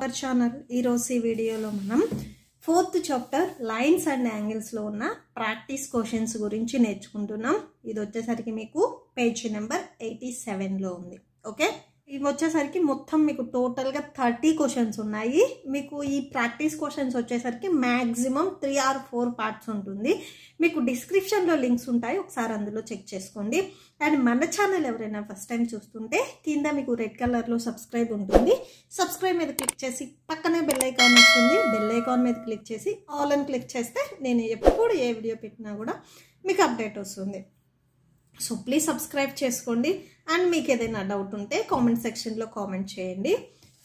our channel ఈరోజు ఈ వీడియోలో మనం ఫోర్త్ చాప్టర్ లైన్స్ అండ్ యాంగిల్స్లో ఉన్న ప్రాక్టీస్ క్వశ్చన్స్ గురించి నేర్చుకుంటున్నాం ఇది వచ్చేసరికి మీకు పేజ్ నెంబర్ ఎయిటీ సెవెన్లో ఉంది ఓకే ఇవి వచ్చేసరికి మొత్తం మీకు టోటల్గా థర్టీ క్వశ్చన్స్ ఉన్నాయి మీకు ఈ ప్రాక్టీస్ క్వశ్చన్స్ వచ్చేసరికి maximum three or four parts ఉంటుంది మీకు డిస్క్రిప్షన్లో లింక్స్ ఉంటాయి ఒకసారి అందులో చెక్ చేసుకోండి అండ్ మన ఛానల్ ఎవరైనా ఫస్ట్ టైం చూస్తుంటే కింద మీకు రెడ్ కలర్లో సబ్స్క్రైబ్ ఉంటుంది సబ్స్క్రైబ్ మీద క్లిక్ చేసి పక్కనే బెల్ ఐకాన్ వస్తుంది బెల్ ఐకాన్ మీద క్లిక్ చేసి ఆల్ అని క్లిక్ చేస్తే నేను ఎప్పుడు ఏ వీడియో పెట్టినా కూడా మీకు అప్డేట్ వస్తుంది సో ప్లీజ్ సబ్స్క్రైబ్ చేసుకోండి అండ్ మీకు ఏదైనా డౌట్ ఉంటే కామెంట్ సెక్షన్లో కామెంట్ చేయండి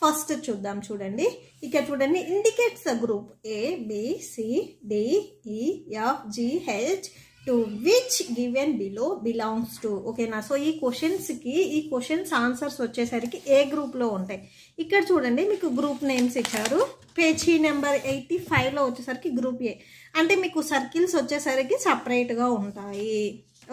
ఫస్ట్ చూద్దాం చూడండి ఇక్కడ చూడండి indicates group A B C D E F G H to which given below belongs to ఓకేనా సో ఈ క్వశ్చన్స్కి ఈ క్వశ్చన్స్ ఆన్సర్స్ వచ్చేసరికి ఏ గ్రూప్లో ఉంటాయి ఇక్కడ చూడండి మీకు గ్రూప్ నేమ్స్ ఇచ్చారు పేజీ నెంబర్ ఎయిటీ ఫైవ్లో వచ్చేసరికి గ్రూప్ ఏ అంటే మీకు సర్కిల్స్ వచ్చేసరికి సపరేట్గా ఉంటాయి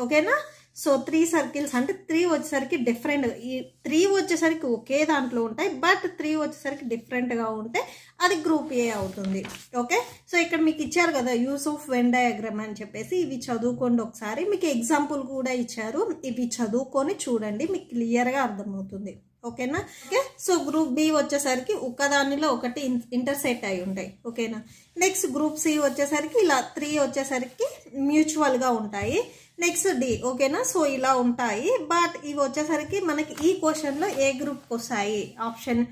ఓకేనా సో త్రీ సర్కిల్స్ అంటే త్రీ వచ్చేసరికి డిఫరెంట్ ఈ త్రీ వచ్చేసరికి ఒకే దాంట్లో ఉంటాయి బట్ త్రీ వచ్చేసరికి డిఫరెంట్గా ఉంటే అది గ్రూప్ ఏ అవుతుంది ఓకే సో ఇక్కడ మీకు ఇచ్చారు కదా యూస్ ఆఫ్ వెన్ డయాగ్రమ్ అని చెప్పేసి ఇవి చదువుకోండి ఒకసారి మీకు ఎగ్జాంపుల్ కూడా ఇచ్చారు ఇవి చదువుకొని చూడండి మీకు క్లియర్గా అర్థమవుతుంది ఓకేనా ఓకే సో గ్రూప్ బి వచ్చేసరికి ఒకదానిలో ఒకటి ఇంటర్సెట్ అయి ఉంటాయి ఓకేనా నెక్స్ట్ గ్రూప్ సి వచ్చేసరికి ఇలా త్రీ వచ్చేసరికి మ్యూచువల్గా ఉంటాయి నెక్స్ట్ డి ఓకేనా సో ఇలా ఉంటాయి బట్ ఇవి వచ్చేసరికి మనకి ఈ క్వశ్చన్లో ఏ గ్రూప్కి వస్తాయి ఆప్షన్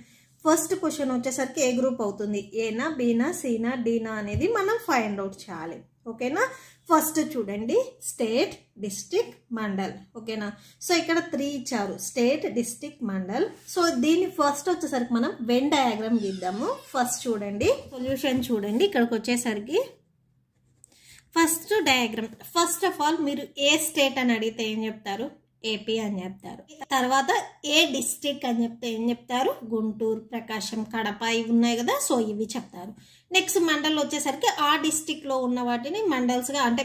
ఫస్ట్ క్వశ్చన్ వచ్చేసరికి ఏ గ్రూప్ అవుతుంది ఏనా బీనా సీనా డీనా అనేది మనం ఫైండ్ అవుట్ చేయాలి ఓకేనా ఫస్ట్ చూడండి స్టేట్ డిస్టిక్ మండల్ ఓకేనా సో ఇక్కడ త్రీ ఇచ్చారు స్టేట్ డిస్టిక్ మండల్ సో దీన్ని ఫస్ట్ వచ్చేసరికి మనం వెన్ డయాగ్రామ్ గీద్దాము ఫస్ట్ చూడండి సొల్యూషన్ చూడండి ఇక్కడికి వచ్చేసరికి first diagram first of all మీరు ఏ స్టేట్ అని అడిగితే ఏం చెప్తారు ఏపీ అని చెప్తారు తర్వాత ఏ డిస్టిక్ అని చెప్తే ఏం చెప్తారు గుంటూరు ప్రకాశం కడప ఇవి ఉన్నాయి కదా సో ఇవి చెప్తారు నెక్స్ట్ మండల్ వచ్చేసరికి ఆ డిస్టిక్లో ఉన్న వాటిని మండల్స్గా అంటే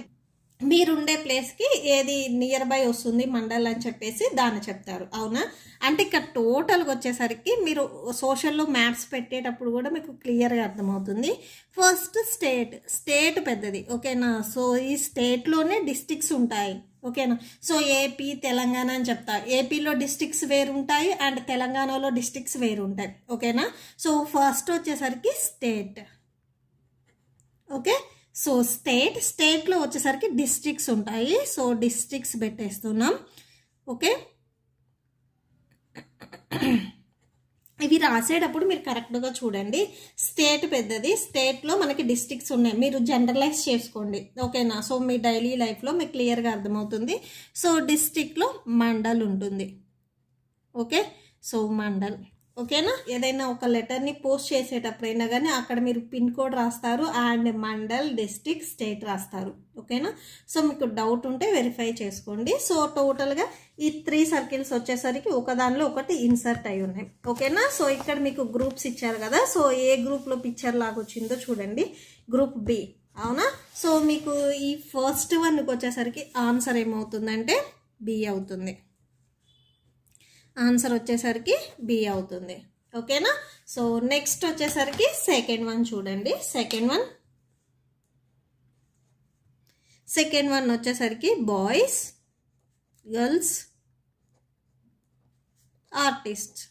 మీరుండే ప్లేస్కి ఏది నియర్ బై వస్తుంది మండల్ అని చెప్పేసి దాన్ని చెప్తారు అవునా అంటే ఇక్కడ టోటల్గా వచ్చేసరికి మీరు సోషల్లో మ్యాప్స్ పెట్టేటప్పుడు కూడా మీకు క్లియర్గా అర్థమవుతుంది ఫస్ట్ స్టేట్ స్టేట్ పెద్దది ఓకేనా సో ఈ స్టేట్లోనే డిస్టిక్స్ ఉంటాయి ఓకేనా సో ఏపీ తెలంగాణ అని చెప్తా ఏపీలో డిస్టిక్స్ వేరుంటాయి అండ్ తెలంగాణలో డిస్టిక్స్ వేరుంటాయి ఓకేనా సో ఫస్ట్ వచ్చేసరికి స్టేట్ ఓకే సో స్టేట్ స్టేట్లో వచ్చేసరికి డిస్ట్రిక్ట్స్ ఉంటాయి సో డిస్ట్రిక్ట్స్ పెట్టేస్తున్నాం ఓకే ఇవి రాసేటప్పుడు మీరు కరెక్ట్గా చూడండి స్టేట్ పెద్దది స్టేట్లో మనకి డిస్ట్రిక్ట్స్ ఉన్నాయి మీరు జనరలైజ్ చేసుకోండి ఓకేనా సో మీ డైలీ లైఫ్లో మీకు క్లియర్గా అర్థమవుతుంది సో డిస్ట్రిక్ట్లో మండల్ ఉంటుంది ఓకే సో మండల్ ఓకేనా ఏదైనా ఒక లెటర్ని పోస్ట్ చేసేటప్పుడైనా కానీ అక్కడ మీరు పిన్ కోడ్ రాస్తారు అండ్ మండల్ డిస్టిక్ స్టేట్ రాస్తారు ఓకేనా సో మీకు డౌట్ ఉంటే వెరిఫై చేసుకోండి సో టోటల్గా ఈ త్రీ సర్కిల్స్ వచ్చేసరికి ఒకదానిలో ఒకటి ఇన్సర్ట్ అయి ఉన్నాయి ఓకేనా సో ఇక్కడ మీకు గ్రూప్స్ ఇచ్చారు కదా సో ఏ గ్రూప్లో పిక్చర్ లాగా వచ్చిందో చూడండి గ్రూప్ బి అవునా సో మీకు ఈ ఫస్ట్ వన్కి వచ్చేసరికి ఆన్సర్ ఏమవుతుందంటే బి అవుతుంది ఆన్సర్ వచ్చేసరికి బి అవుతుంది ఓకేనా సో నెక్స్ట్ వచ్చేసరికి సెకండ్ వన్ చూడండి సెకండ్ వన్ సెకండ్ వన్ వచ్చేసరికి బాయ్స్ గర్ల్స్ ఆర్టిస్ట్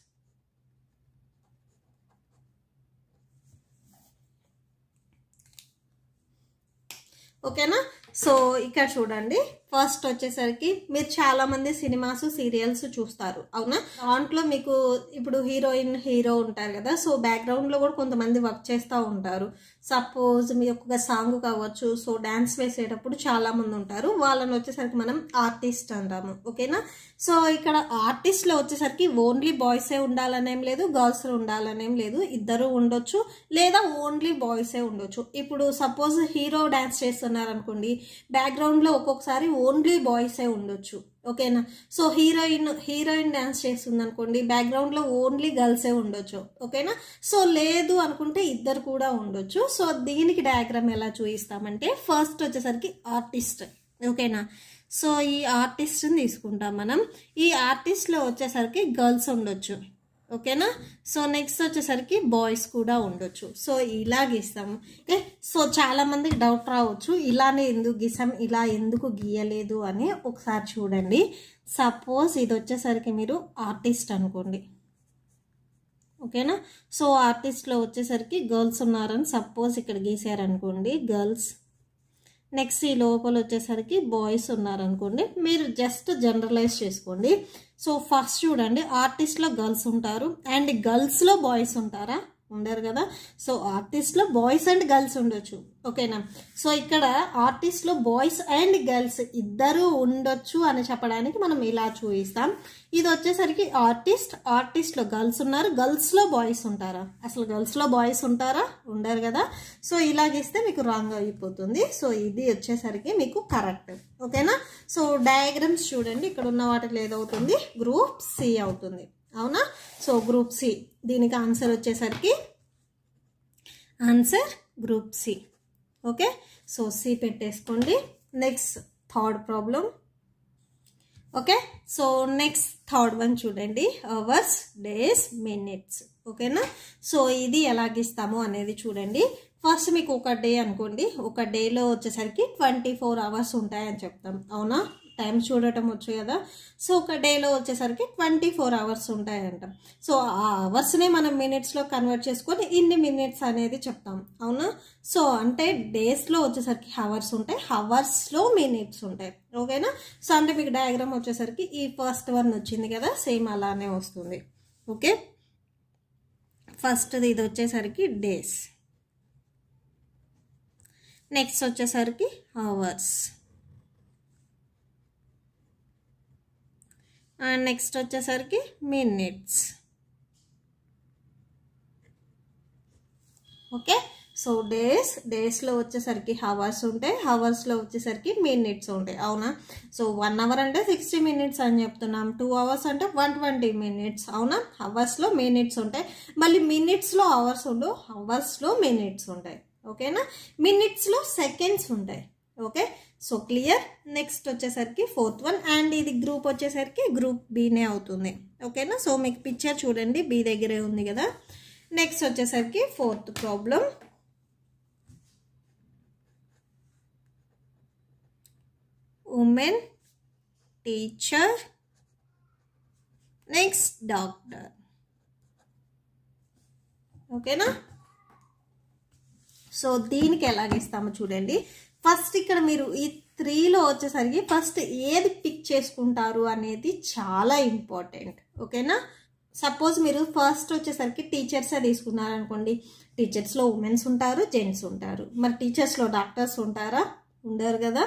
ఓకేనా సో ఇక్కడ చూడండి ఫస్ట్ వచ్చేసరికి మీరు చాలామంది సినిమాస్ సీరియల్స్ చూస్తారు అవునా దాంట్లో మీకు ఇప్పుడు హీరోయిన్ హీరో ఉంటారు కదా సో బ్యాక్గ్రౌండ్లో కూడా కొంతమంది వర్క్ చేస్తూ ఉంటారు సపోజ్ మీ యొక్క సాంగ్ కావచ్చు సో డ్యాన్స్ వేసేటప్పుడు చాలామంది ఉంటారు వాళ్ళని వచ్చేసరికి మనం ఆర్టిస్ట్ అంటాము ఓకేనా సో ఇక్కడ ఆర్టిస్ట్లో వచ్చేసరికి ఓన్లీ ఏ ఉండాలనేం లేదు గర్ల్స్ ఉండాలనేం లేదు ఇద్దరు ఉండొచ్చు లేదా ఓన్లీ ఏ ఉండొచ్చు ఇప్పుడు సపోజ్ హీరో డ్యాన్స్ చేస్తున్నారు అనుకోండి బ్యాక్గ్రౌండ్లో ఒక్కొక్కసారి ఓన్లీ బాయ్సే ఉండొచ్చు ఓకేనా సో హీరోయిన్ హీరోయిన్ డ్యాన్స్ చేస్తుంది అనుకోండి బ్యాక్గ్రౌండ్లో ఓన్లీ గర్ల్సే ఉండొచ్చు ఓకేనా సో లేదు అనుకుంటే ఇద్దరు కూడా ఉండొచ్చు సో దీనికి డయాగ్రామ్ ఎలా చూపిస్తామంటే ఫస్ట్ వచ్చేసరికి ఆర్టిస్ట్ ఓకేనా సో ఈ ఆర్టిస్ట్ని తీసుకుంటాం మనం ఈ ఆర్టిస్ట్లో వచ్చేసరికి గర్ల్స్ ఉండొచ్చు ఓకేనా సో నెక్స్ట్ వచ్చేసరికి బాయ్స్ కూడా ఉండొచ్చు సో ఇలా గీస్తాము ఓకే సో చాలామందికి డౌట్ రావచ్చు ఇలానే ఎందుకు గీసాం ఇలా ఎందుకు గీయలేదు అని ఒకసారి చూడండి సపోజ్ ఇది వచ్చేసరికి మీరు ఆర్టిస్ట్ అనుకోండి ఓకేనా సో ఆర్టిస్ట్లో వచ్చేసరికి గర్ల్స్ ఉన్నారని సపోజ్ ఇక్కడ గీసారనుకోండి గర్ల్స్ నెక్స్ట్ ఈ లోపల వచ్చేసరికి బాయ్స్ ఉన్నారనుకోండి మీరు జస్ట్ జనరలైజ్ చేసుకోండి సో ఫస్ట్ చూడండి ఆర్టిస్ట్లో గర్ల్స్ ఉంటారు అండ్ గర్ల్స్లో బాయ్స్ ఉంటారా ఉండరు కదా సో ఆర్టిస్ట్లో బాయ్స్ అండ్ గర్ల్స్ ఉండొచ్చు ఓకేనా సో ఇక్కడ ఆర్టిస్ట్లో బాయ్స్ అండ్ గర్ల్స్ ఇద్దరు ఉండొచ్చు అని చెప్పడానికి మనం ఇలా చూపిస్తాం ఇది వచ్చేసరికి ఆర్టిస్ట్ ఆర్టిస్ట్లో గర్ల్స్ ఉన్నారు గర్ల్స్లో బాయ్స్ ఉంటారా అసలు గర్ల్స్లో బాయ్స్ ఉంటారా ఉండరు కదా సో ఇలాగిస్తే మీకు రాంగ్ అయిపోతుంది సో ఇది వచ్చేసరికి మీకు కరెక్ట్ ఓకేనా సో డయాగ్రామ్స్ చూడండి ఇక్కడ ఉన్న వాటిలో ఏదవుతుంది గ్రూప్ సి అవుతుంది అవునా సో గ్రూప్ సి దీనికి ఆన్సర్ వచ్చేసరికి answer group C okay so C పెట్టేసుకోండి next third problem okay so next third one చూడండి అవర్స్ డేస్ మినిట్స్ ఓకేనా సో ఇది ఎలాగిస్తాము అనేది చూడండి ఫస్ట్ మీకు ఒక డే అనుకోండి ఒక డేలో వచ్చేసరికి ట్వంటీ ఫోర్ అవర్స్ ఉంటాయని చెప్తాం అవునా టైం చూడటం వచ్చు కదా సో ఒక డేలో వచ్చేసరికి ట్వంటీ ఫోర్ అవర్స్ ఉంటాయంట సో ఆ అవర్స్నే మనం మినిట్స్లో కన్వర్ట్ చేసుకొని ఇన్ని మినిట్స్ అనేది చెప్తాం అవునా సో అంటే డేస్లో వచ్చేసరికి హవర్స్ ఉంటాయి హవర్స్లో మినిట్స్ ఉంటాయి ఓకేనా సో అంటే మీకు డయాగ్రామ్ వచ్చేసరికి ఈ ఫస్ట్ వన్ వచ్చింది కదా సేమ్ అలానే వస్తుంది ఓకే ఫస్ట్ది ఇది వచ్చేసరికి డేస్ నెక్స్ట్ వచ్చేసరికి అవర్స్ అండ్ నెక్స్ట్ వచ్చేసరికి మినిట్స్ ఓకే సో డేస్ డేస్లో వచ్చేసరికి హవర్స్ ఉంటాయి హవర్స్లో వచ్చేసరికి మినిట్స్ ఉంటాయి అవునా సో వన్ అవర్ అంటే సిక్స్టీ మినిట్స్ అని చెప్తున్నాం టూ అవర్స్ అంటే వన్ ట్వంటీ మినిట్స్ అవునా హవర్స్లో మినిట్స్ ఉంటాయి మళ్ళీ మినిట్స్లో అవర్స్ ఉండవు హవర్స్లో మినిట్స్ ఉంటాయి ఓకేనా మినిట్స్లో సెకండ్స్ ఉంటాయి ఓకే సో క్లియర్ నెక్స్ట్ వచ్చేసరికి ఫోర్త్ వన్ అండ్ ఇది గ్రూప్ వచ్చేసరికి గ్రూప్ బీనే అవుతుంది ఓకేనా సో మీకు పిక్చర్ చూడండి బీ దగ్గరే ఉంది కదా నెక్స్ట్ వచ్చేసరికి fourth problem women teacher next doctor ఓకేనా సో దీనికి ఎలాగిస్తామో చూడండి ఫస్ట్ ఇక్కడ మీరు ఈ త్రీలో వచ్చేసరికి ఫస్ట్ ఏది పిక్ చేసుకుంటారు అనేది చాలా ఇంపార్టెంట్ ఓకేనా సపోజ్ మీరు ఫస్ట్ వచ్చేసరికి టీచర్సే తీసుకున్నారనుకోండి టీచర్స్లో ఉమెన్స్ ఉంటారు జెంట్స్ ఉంటారు మరి టీచర్స్లో డాక్టర్స్ ఉంటారా ఉండరు కదా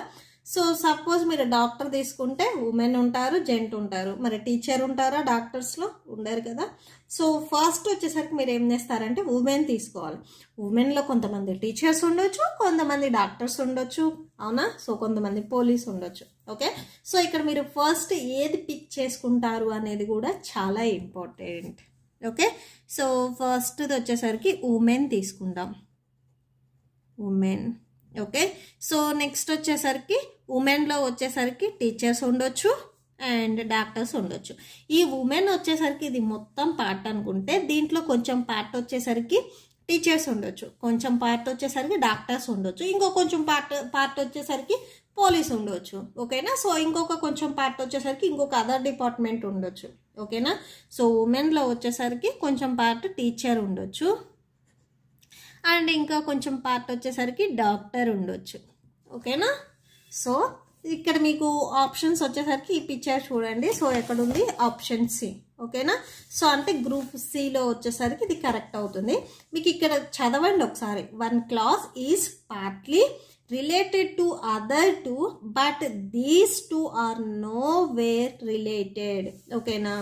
సో సపోజ్ మీరు డాక్టర్ తీసుకుంటే ఉమెన్ ఉంటారు జెంట్ ఉంటారు మరి టీచర్ ఉంటారా డాక్టర్స్లో ఉండరు కదా సో ఫస్ట్ వచ్చేసరికి మీరు ఏం చేస్తారంటే ఉమెన్ తీసుకోవాలి ఉమెన్లో కొంతమంది టీచర్స్ ఉండొచ్చు కొంతమంది డాక్టర్స్ ఉండొచ్చు అవునా సో కొంతమంది పోలీస్ ఉండొచ్చు ఓకే సో ఇక్కడ మీరు ఫస్ట్ ఏది పిక్ చేసుకుంటారు అనేది కూడా చాలా ఇంపార్టెంట్ ఓకే సో ఫస్ట్ది వచ్చేసరికి ఉమెన్ తీసుకుంటాం ఉమెన్ ఓకే సో నెక్స్ట్ వచ్చేసరికి ఉమెన్లో వచ్చేసరికి టీచర్స్ ఉండొచ్చు అండ్ డాక్టర్స్ ఉండొచ్చు ఈ ఉమెన్ వచ్చేసరికి ఇది మొత్తం పార్ట్ అనుకుంటే దీంట్లో కొంచెం పార్ట్ వచ్చేసరికి టీచర్స్ ఉండొచ్చు కొంచెం పార్ట్ వచ్చేసరికి డాక్టర్స్ ఉండొచ్చు ఇంకో కొంచెం పార్ట్ పార్ట్ వచ్చేసరికి పోలీస్ ఉండొచ్చు ఓకేనా సో ఇంకొక కొంచెం పార్ట్ వచ్చేసరికి ఇంకొక అదర్ డిపార్ట్మెంట్ ఉండొచ్చు ఓకేనా సో ఉమెన్లో వచ్చేసరికి కొంచెం పార్ట్ టీచర్ ఉండొచ్చు అండ్ ఇంకా కొంచెం పార్ట్ వచ్చేసరికి డాక్టర్ ఉండొచ్చు ఓకేనా సో ఇక్కడ మీకు ఆప్షన్స్ వచ్చేసరికి ఈ పిక్చర్ చూడండి సో ఎక్కడ ఉంది ఆప్షన్ సి ఓకేనా సో అంటే గ్రూప్ సిలో వచ్చేసరికి ఇది కరెక్ట్ అవుతుంది మీకు ఇక్కడ చదవండి ఒకసారి one class is partly related related other other but these these are nowhere related ఓకేనా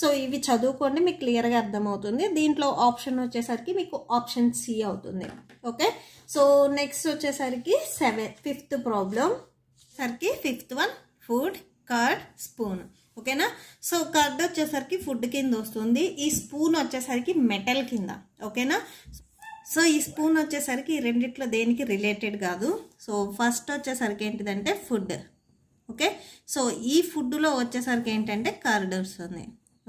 సో ఇవి చదువుకోండి మీకు క్లియర్గా అర్థమవుతుంది దీంట్లో ఆప్షన్ వచ్చేసరికి మీకు ఆప్షన్ సి అవుతుంది ఓకే సో నెక్స్ట్ వచ్చేసరికి సెవెన్ ఫిఫ్త్ ప్రాబ్లం సరికి fifth one food curd spoon ఓకేనా సో కర్డ్ వచ్చేసరికి ఫుడ్ కింద వస్తుంది ఈ స్పూన్ వచ్చేసరికి మెటల్ కింద ఓకేనా సో ఈ స్పూన్ వచ్చేసరికి రెండిట్లో దేనికి రిలేటెడ్ కాదు సో ఫస్ట్ వచ్చేసరికి ఏంటిదంటే ఫుడ్ ఓకే సో ఈ ఫుడ్లో వచ్చేసరికి ఏంటంటే కర్డ్ వస్తుంది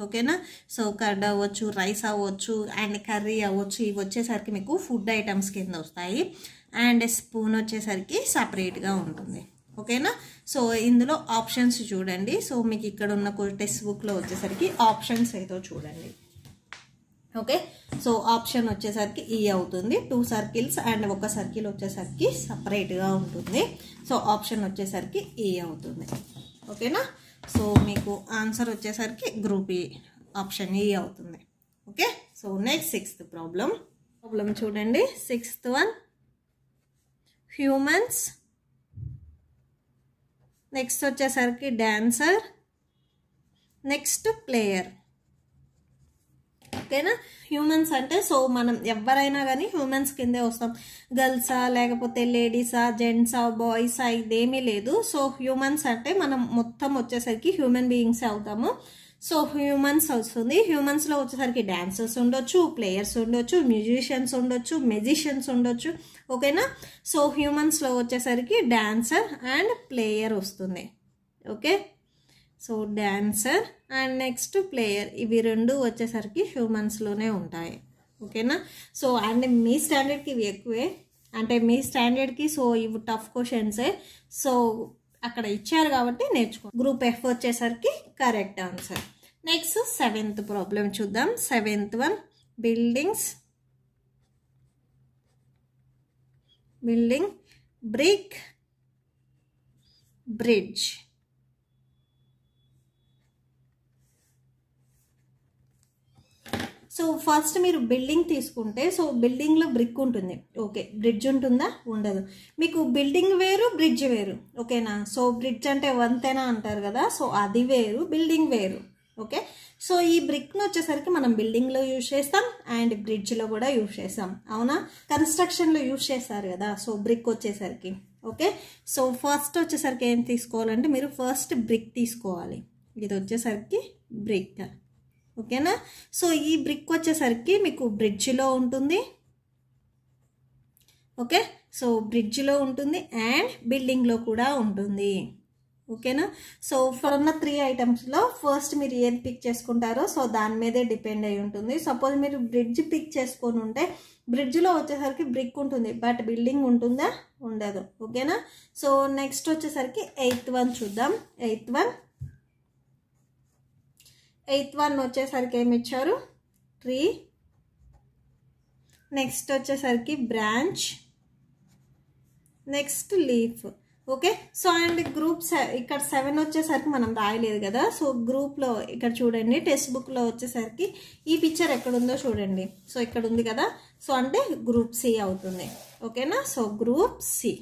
ఓకేనా సో కర్డ్ అవ్వచ్చు రైస్ అవ్వచ్చు అండ్ కర్రీ అవ్వచ్చు ఇవి వచ్చేసరికి మీకు ఫుడ్ ఐటమ్స్ కింద వస్తాయి అండ్ స్పూన్ వచ్చేసరికి సపరేట్గా ఉంటుంది ఓకేనా సో ఇందులో ఆప్షన్స్ చూడండి సో మీకు ఇక్కడ ఉన్న టెక్స్ట్ బుక్లో వచ్చేసరికి ఆప్షన్స్ ఏదో చూడండి ఓకే సో ఆప్షన్ వచ్చేసరికి ఈ అవుతుంది టూ సర్కిల్స్ అండ్ ఒక సర్కిల్ వచ్చేసరికి సపరేట్గా ఉంటుంది సో ఆప్షన్ వచ్చేసరికి ఈ అవుతుంది ఓకేనా సో మీకు ఆన్సర్ వచ్చేసరికి గ్రూప్ ఈ ఆప్షన్ ఈ అవుతుంది okay so next sixth problem problem చూడండి సిక్స్త్ వన్ హ్యూమన్స్ నెక్స్ట్ వచ్చేసరికి డ్యాన్సర్ నెక్స్ట్ ప్లేయర్ ఓకేనా హ్యూమన్స్ అంటే సో మనం ఎవరైనా కానీ హ్యూమన్స్ కిందే వస్తాం గర్ల్సా లేకపోతే లేడీసా జెంట్సా బాయ్సా ఇదేమీ లేదు సో హ్యూమన్స్ అంటే మనం మొత్తం వచ్చేసరికి హ్యూమన్ బీయింగ్స్ అవుతాము సో హ్యూమన్స్ వస్తుంది హ్యూమన్స్లో వచ్చేసరికి డ్యాన్సర్స్ ఉండొచ్చు ప్లేయర్స్ ఉండొచ్చు మ్యూజిషియన్స్ ఉండొచ్చు మెజిషియన్స్ ఉండొచ్చు ఓకేనా సో హ్యూమన్స్లో వచ్చేసరికి డాన్సర్ అండ్ ప్లేయర్ వస్తుంది okay so dancer and next player ఇవి రెండు వచ్చేసరికి హ్యూమన్స్లోనే ఉంటాయి ఓకేనా సో అండ్ మీ స్టాండర్డ్కి ఇవి ఎక్కువే అంటే మీ స్టాండర్డ్కి సో ఇవి టఫ్ క్వశ్చన్సే సో అక్కడ ఇచ్చారు కాబట్టి నేర్చుకో గ్రూప్ ఎఫ్ వచ్చేసరికి correct answer next seventh problem చూద్దాం seventh one buildings building brick bridge so first మీరు బిల్డింగ్ తీసుకుంటే సో బిల్డింగ్లో బ్రిక్ ఉంటుంది ఓకే బ్రిడ్జ్ ఉంటుందా ఉండదు మీకు బిల్డింగ్ వేరు బ్రిడ్జ్ వేరు ఓకేనా సో బ్రిడ్జ్ అంటే వంతేనా అంటారు కదా సో అది వేరు బిల్డింగ్ వేరు ఓకే సో ఈ బ్రిక్ను వచ్చేసరికి మనం బిల్డింగ్లో యూజ్ చేస్తాం అండ్ బ్రిడ్జ్లో కూడా యూజ్ చేస్తాం అవునా కన్స్ట్రక్షన్లో యూజ్ చేస్తారు కదా సో బ్రిక్ వచ్చేసరికి ఓకే సో ఫస్ట్ వచ్చేసరికి ఏం తీసుకోవాలంటే మీరు ఫస్ట్ బ్రిక్ తీసుకోవాలి ఇది వచ్చేసరికి బ్రిక్ ఓకేనా సో ఈ బ్రిక్ వచ్చేసరికి మీకు బ్రిడ్జ్లో ఉంటుంది ఓకే సో బ్రిడ్జ్లో ఉంటుంది అండ్ బిల్డింగ్లో కూడా ఉంటుంది ఓకేనా సో ఫర్ ఉన్న త్రీ ఐటమ్స్లో ఫస్ట్ మీరు ఏది పిక్ చేసుకుంటారో సో దాని మీదే డిపెండ్ అయి ఉంటుంది సపోజ్ మీరు బ్రిడ్జ్ పిక్ చేసుకొని ఉంటే బ్రిడ్జ్లో వచ్చేసరికి బ్రిక్ ఉంటుంది బట్ బిల్డింగ్ ఉంటుందా ఉండదు ఓకేనా సో నెక్స్ట్ వచ్చేసరికి ఎయిత్ వన్ చూద్దాం ఎయిత్ వన్ ఎయిత్ వన్ వచ్చేసరికి ఏమి ఇచ్చారు ట్రీ నెక్స్ట్ వచ్చేసరికి branch next leaf okay so and group ఇక్కడ సెవెన్ వచ్చేసరికి మనం రాయలేదు కదా సో గ్రూప్లో ఇక్కడ చూడండి టెక్స్ట్ బుక్లో వచ్చేసరికి ఈ పిక్చర్ ఎక్కడుందో చూడండి సో ఇక్కడ ఉంది కదా సో అంటే గ్రూప్ సి అవుతుంది ఓకేనా so group C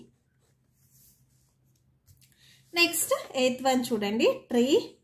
next eighth one చూడండి ట్రీ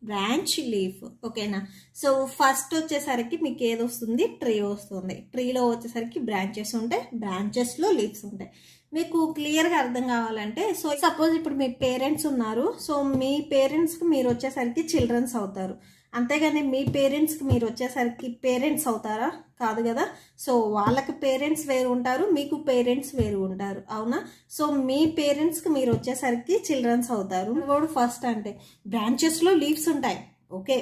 బ్రాంచ్ లీఫ్ ఓకేనా సో ఫస్ట్ వచ్చేసరికి మీకు ఏది వస్తుంది ట్రీ వస్తుంది ట్రీలో వచ్చేసరికి బ్రాంచెస్ ఉంటాయి బ్రాంచెస్లో లీవ్స్ ఉంటాయి మీకు క్లియర్గా అర్థం కావాలంటే సో సపోజ్ ఇప్పుడు మీ పేరెంట్స్ ఉన్నారు సో మీ పేరెంట్స్కి మీరు వచ్చేసరికి చిల్డ్రన్స్ అవుతారు అంతేగాని మీ పేరెంట్స్కి మీరు వచ్చేసరికి పేరెంట్స్ అవుతారా కాదు కదా సో వాళ్ళకి పేరెంట్స్ వేరు ఉంటారు మీకు పేరెంట్స్ వేరు ఉంటారు అవునా సో మీ పేరెంట్స్కి మీరు వచ్చేసరికి చిల్డ్రన్స్ అవుతారు కూడా ఫస్ట్ అంటే బ్రాంచెస్లో లీవ్స్ ఉంటాయి ఓకే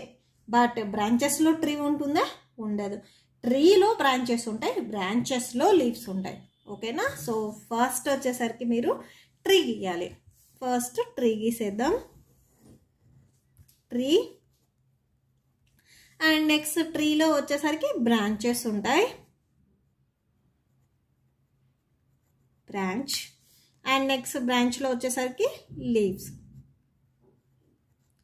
బట్ బ్రాంచెస్లో ట్రీ ఉంటుందా ఉండదు ట్రీలో బ్రాంచెస్ ఉంటాయి బ్రాంచెస్లో లీవ్స్ ఉంటాయి ఓకేనా సో ఫస్ట్ వచ్చేసరికి మీరు ట్రీ గీయాలి ఫస్ట్ ట్రీ గీసేద్దాం ట్రీ అండ్ నెక్స్ట్ ట్రీలో వచ్చేసరికి బ్రాంచెస్ ఉంటాయి బ్రాంచ్ అండ్ నెక్స్ట్ బ్రాంచ్లో వచ్చేసరికి లీవ్స్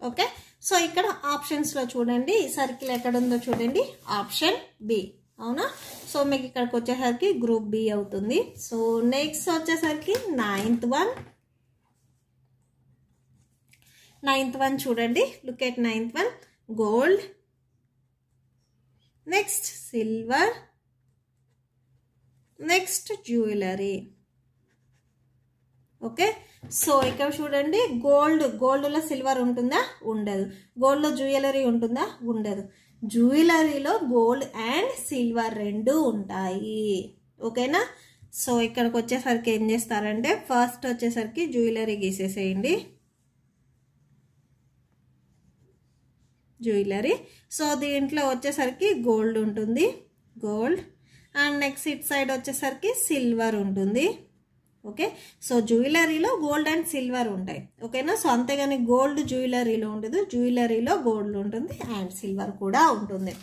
ఓకే సో ఇక్కడ ఆప్షన్స్లో చూడండి సర్కిల్ ఎక్కడ ఉందో చూడండి ఆప్షన్ బి అవునా సో మీకు ఇక్కడికి వచ్చేసరికి గ్రూప్ బి అవుతుంది సో నెక్స్ట్ వచ్చేసరికి నైన్త్ వన్ నైన్త్ వన్ చూడండి look at ninth one gold next silver next jewellery okay so ఇక్కడ చూడండి గోల్డ్ గోల్డ్లో సిల్వర్ ఉంటుందా ఉండదు గోల్డ్లో జ్యువెలరీ ఉంటుందా ఉండదు జ్యువెలరీలో గోల్డ్ అండ్ సిల్వర్ రెండు ఉంటాయి ఓకేనా సో ఇక్కడికి వచ్చేసరికి ఏం చేస్తారంటే ఫస్ట్ వచ్చేసరికి జ్యువెలరీ గీసేసేయండి జ్యువెలరీ సో దీంట్లో వచ్చేసరికి గోల్డ్ ఉంటుంది gold and next it side వచ్చేసరికి సిల్వర్ ఉంటుంది ఓకే సో జ్యువెలరీలో గోల్డ్ అండ్ సిల్వర్ ఉంటాయి ఓకేనా సో అంతేగాని గోల్డ్ జ్యువెలరీలో ఉండదు జ్యువెలరీలో గోల్డ్ ఉంటుంది అండ్ సిల్వర్ కూడా ఉంటుంది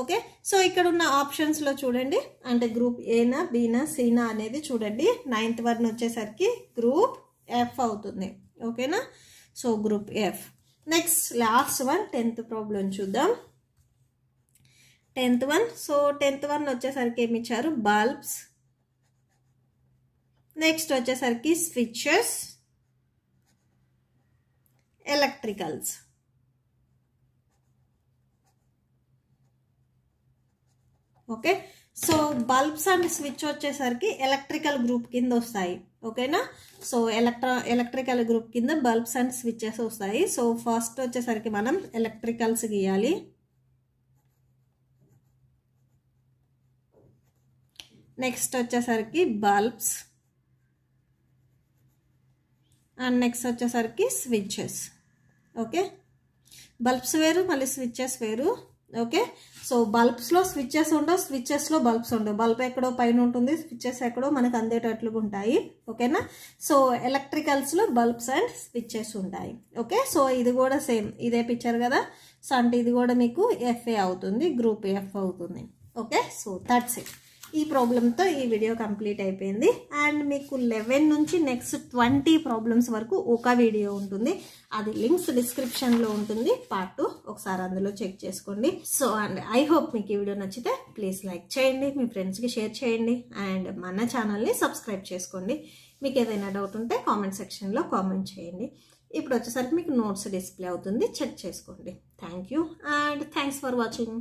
ఓకే సో ఇక్కడ ఉన్న ఆప్షన్స్లో చూడండి అంటే గ్రూప్ ఏనా బీనా సీనా అనేది చూడండి నైన్త్ వన్ వచ్చేసరికి గ్రూప్ ఎఫ్ అవుతుంది ఓకేనా so group F next last one tenth problem చూద్దాం tenth one so tenth one వచ్చేసరికి ఏమి ఇచ్చారు బల్బ్స్ నెక్స్ట్ వచ్చేసరికి switches electricals okay so bulbs and switch వచ్చేసరికి ఎలక్ట్రికల్ గ్రూప్ కింద వస్తాయి ఓకేనా సో ఎలక్ట్రా ఎలక్ట్రికల్ గ్రూప్ కింద బల్బ్స్ అండ్ స్విచ్చెస్ వస్తాయి సో ఫస్ట్ వచ్చేసరికి మనం ఎలక్ట్రికల్స్ గీయాలి నెక్స్ట్ వచ్చేసరికి బల్బ్స్ అండ్ నెక్స్ట్ వచ్చేసరికి స్విచ్చెస్ ఓకే బల్బ్స్ వేరు మళ్ళీ స్విచ్చెస్ వేరు ఓకే సో బల్బ్స్లో స్విచ్చెస్ ఉండవు స్విచ్చెస్లో బల్బ్స్ ఉండవు బల్బ్ ఎక్కడో పైన ఉంటుంది స్విచ్చెస్ ఎక్కడో మనకు అందేటట్లుగా ఉంటాయి ఓకేనా సో ఎలక్ట్రికల్స్లో బల్బ్స్ అండ్ స్విచ్చెస్ ఉంటాయి ఓకే సో ఇది కూడా సేమ్ ఇదే పిక్చర్ కదా సో అంటే ఇది కూడా మీకు ఎఫ్ఏ అవుతుంది గ్రూప్ ఎఫ్ అవుతుంది ఓకే సో థర్డ్ ఇట్ ఈ ప్రాబ్లంతో ఈ వీడియో కంప్లీట్ అయిపోయింది అండ్ మీకు లెవెన్ నుంచి నెక్స్ట్ ట్వంటీ ప్రాబ్లమ్స్ వరకు ఒక వీడియో ఉంటుంది అది లింక్స్ డిస్క్రిప్షన్లో ఉంటుంది పార్ట్ టూ ఒకసారి అందులో చెక్ చేసుకోండి సో అండ్ ఐ హోప్ మీకు ఈ వీడియో నచ్చితే ప్లీజ్ లైక్ చేయండి మీ ఫ్రెండ్స్కి షేర్ చేయండి అండ్ మన ఛానల్ని సబ్స్క్రైబ్ చేసుకోండి మీకు ఏదైనా డౌట్ ఉంటే కామెంట్ సెక్షన్లో కామెంట్ చేయండి ఇప్పుడు వచ్చేసరికి మీకు నోట్స్ డిస్ప్లే అవుతుంది చెక్ చేసుకోండి thank you and thanks for watching